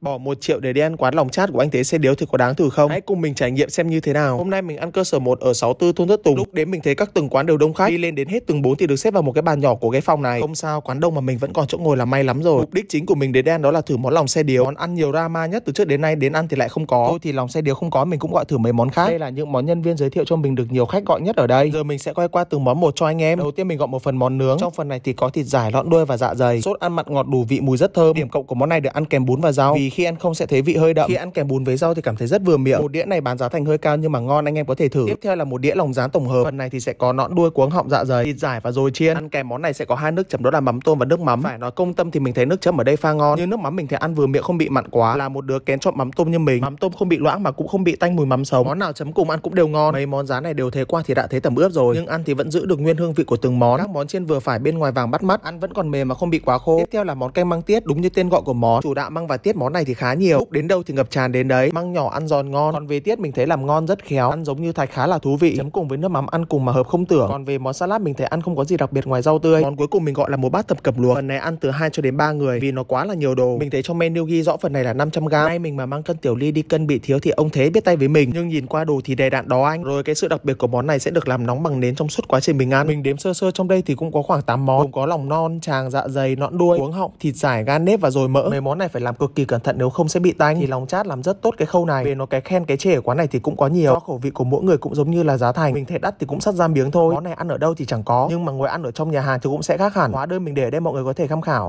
Bỏ 1 triệu để đi ăn quán lòng chát của anh Thế xe điếu thì có đáng thử không? Hãy cùng mình trải nghiệm xem như thế nào. Hôm nay mình ăn cơ sở 1 ở 64 thôn Thất Tùng. Lúc đến mình thấy các từng quán đều đông khách. Đi lên đến hết từng 4 thì được xếp vào một cái bàn nhỏ của cái phòng này. Không sao, quán đông mà mình vẫn còn chỗ ngồi là may lắm rồi. Mục đích chính của mình đến đen đó là thử món lòng xe điếu. Món ăn nhiều drama nhất từ trước đến nay đến ăn thì lại không có. Thôi thì lòng xe điếu không có mình cũng gọi thử mấy món khác. Đây là những món nhân viên giới thiệu cho mình được nhiều khách gọi nhất ở đây. Giờ mình sẽ quay qua từng món một cho anh em. Đầu tiên mình gọi một phần món nướng. Trong phần này thì có thịt giải, lõn đuôi và dạ dày. Sốt ăn mặn ngọt đủ vị mùi rất thơm. Điểm cộng của món này được ăn kèm bún và rau. Vì khi ăn không sẽ thấy vị hơi đậm. Khi ăn kèm bún với rau thì cảm thấy rất vừa miệng. Một đĩa này bán giá thành hơi cao nhưng mà ngon anh em có thể thử. Tiếp theo là một đĩa lòng rán tổng hợp. Phần này thì sẽ có nọn đuôi cuống họng dạ dày, thịt giải và dồi chiên. Ăn kèm món này sẽ có hai nước chấm đó là mắm tôm và nước mắm. Phải nói công tâm thì mình thấy nước chấm ở đây pha ngon. Nhưng nước mắm mình thì ăn vừa miệng không bị mặn quá. Là một đứa kén chọn mắm tôm như mình, mắm tôm không bị loãng mà cũng không bị tanh mùi mắm sống. Món nào chấm cùng ăn cũng đều ngon. Mấy món giá này đều thế qua thì đã thấy tẩm ướp rồi, nhưng ăn thì vẫn giữ được nguyên hương vị của từng món. Các món trên vừa phải bên ngoài vàng bắt mắt, ăn vẫn còn mềm mà không bị quá khô. Tiếp theo là món canh măng tiết, đúng như tên gọi của món, chủ đạo măng và tiết món này này thì khá nhiều lúc đến đâu thì ngập tràn đến đấy măng nhỏ ăn giòn ngon còn về tiết mình thấy làm ngon rất khéo ăn giống như thái khá là thú vị chấm cùng với nước mắm ăn cùng mà hợp không tưởng còn về món salad mình thấy ăn không có gì đặc biệt ngoài rau tươi món cuối cùng mình gọi là một bát thập cẩm luộc phần này ăn từ 2 cho đến 3 người vì nó quá là nhiều đồ mình thấy trong menu ghi rõ phần này là 500 g nay mình mà mang cân tiểu ly đi cân bị thiếu thì ông thế biết tay với mình nhưng nhìn qua đồ thì đầy đạn đó anh rồi cái sự đặc biệt của món này sẽ được làm nóng bằng nến trong suốt quá trình mình ăn mình đếm sơ sơ trong đây thì cũng có khoảng 8 món gồm có lòng non tràng dạ dày nọn đuôi cuống họng thịt giải gan nếp và rồi mỡ mấy món này phải làm cực kỳ cẩn thận thận nếu không sẽ bị tanh thì lòng chát làm rất tốt cái khâu này về nó cái khen cái chê ở quán này thì cũng có nhiều do khẩu vị của mỗi người cũng giống như là giá thành mình thấy đắt thì cũng sắt ra miếng thôi món này ăn ở đâu thì chẳng có nhưng mà ngồi ăn ở trong nhà hàng thì cũng sẽ khác hẳn hóa đơn mình để đây mọi người có thể tham khảo